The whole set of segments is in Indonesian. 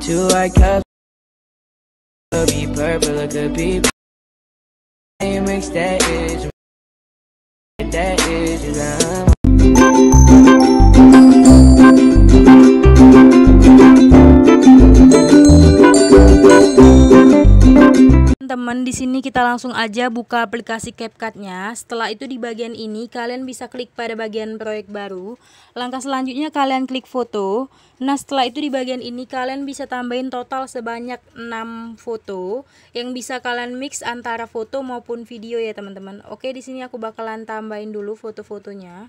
Two white cups. Could be purple, it could be. Mix that is. That is. You got teman-teman, di sini kita langsung aja buka aplikasi CapCut-nya. Setelah itu di bagian ini kalian bisa klik pada bagian proyek baru. Langkah selanjutnya kalian klik foto. Nah, setelah itu di bagian ini kalian bisa tambahin total sebanyak 6 foto yang bisa kalian mix antara foto maupun video ya, teman-teman. Oke, di sini aku bakalan tambahin dulu foto-fotonya.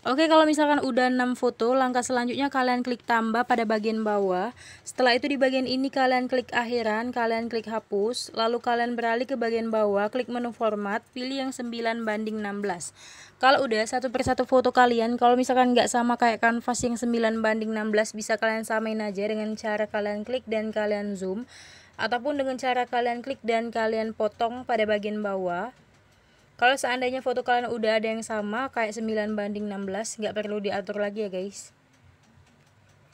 Oke, kalau misalkan udah 6 foto, langkah selanjutnya kalian klik tambah pada bagian bawah. Setelah itu di bagian ini kalian klik akhiran, kalian klik hapus, lalu kalian beralih ke bagian bawah, klik menu format, pilih yang 9 banding 16. Kalau udah satu persatu foto kalian, kalau misalkan nggak sama kayak kanvas yang 9 banding 16, bisa kalian samain aja dengan cara kalian klik dan kalian zoom. Ataupun dengan cara kalian klik dan kalian potong pada bagian bawah kalau seandainya foto kalian udah ada yang sama, kayak 9 banding 16, nggak perlu diatur lagi ya guys.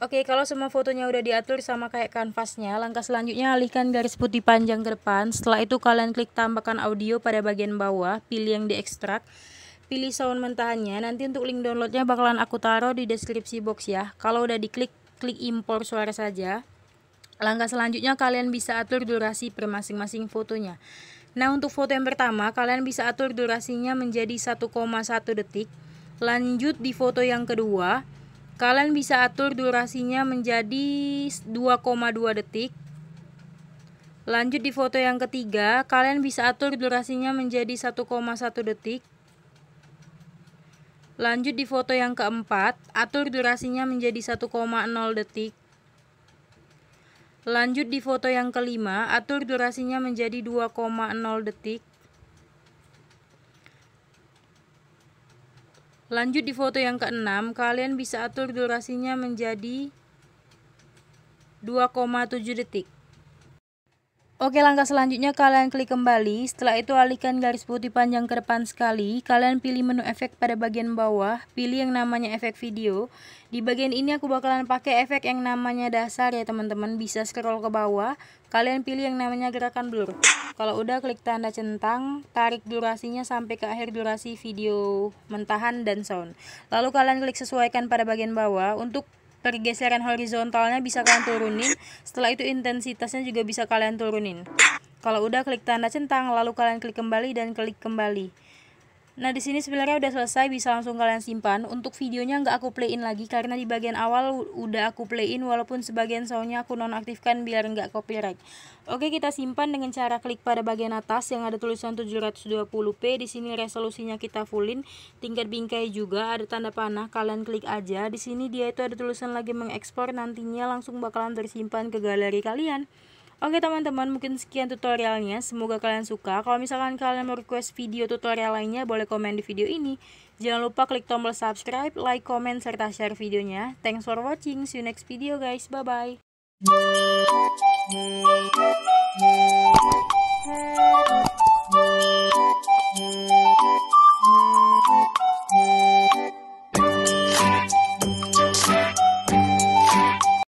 Oke, kalau semua fotonya udah diatur sama kayak kanvasnya, langkah selanjutnya alihkan garis putih panjang ke depan. Setelah itu kalian klik tambahkan audio pada bagian bawah, pilih yang diekstrak, pilih sound mentahannya. Nanti untuk link downloadnya bakalan aku taruh di deskripsi box ya. Kalau udah diklik, klik impor suara saja. Langkah selanjutnya kalian bisa atur durasi per masing-masing fotonya. Nah untuk foto yang pertama kalian bisa atur durasinya menjadi 1,1 detik Lanjut di foto yang kedua Kalian bisa atur durasinya menjadi 2,2 detik Lanjut di foto yang ketiga Kalian bisa atur durasinya menjadi 1,1 detik Lanjut di foto yang keempat Atur durasinya menjadi 1,0 detik Lanjut di foto yang kelima, atur durasinya menjadi 2,0 detik. Lanjut di foto yang keenam, kalian bisa atur durasinya menjadi 2,7 detik. Oke langkah selanjutnya kalian klik kembali, setelah itu alihkan garis putih panjang ke depan sekali, kalian pilih menu efek pada bagian bawah, pilih yang namanya efek video, di bagian ini aku bakalan pakai efek yang namanya dasar ya teman-teman, bisa scroll ke bawah, kalian pilih yang namanya gerakan blur, kalau udah klik tanda centang, tarik durasinya sampai ke akhir durasi video mentahan dan sound, lalu kalian klik sesuaikan pada bagian bawah, untuk pergeseran horizontalnya bisa kalian turunin setelah itu intensitasnya juga bisa kalian turunin kalau udah klik tanda centang lalu kalian klik kembali dan klik kembali Nah di sini sebenarnya udah selesai bisa langsung kalian simpan. Untuk videonya nggak aku playin lagi karena di bagian awal udah aku playin walaupun sebagian soundnya aku nonaktifkan biar nggak copyright. Oke kita simpan dengan cara klik pada bagian atas yang ada tulisan 720p. Di sini resolusinya kita fullin, tingkat bingkai juga ada tanda panah. Kalian klik aja. Di sini dia itu ada tulisan lagi mengekspor nantinya langsung bakalan tersimpan ke galeri kalian. Oke teman-teman, mungkin sekian tutorialnya. Semoga kalian suka. Kalau misalkan kalian mau request video tutorial lainnya, boleh komen di video ini. Jangan lupa klik tombol subscribe, like, komen, serta share videonya. Thanks for watching. See you next video guys. Bye-bye.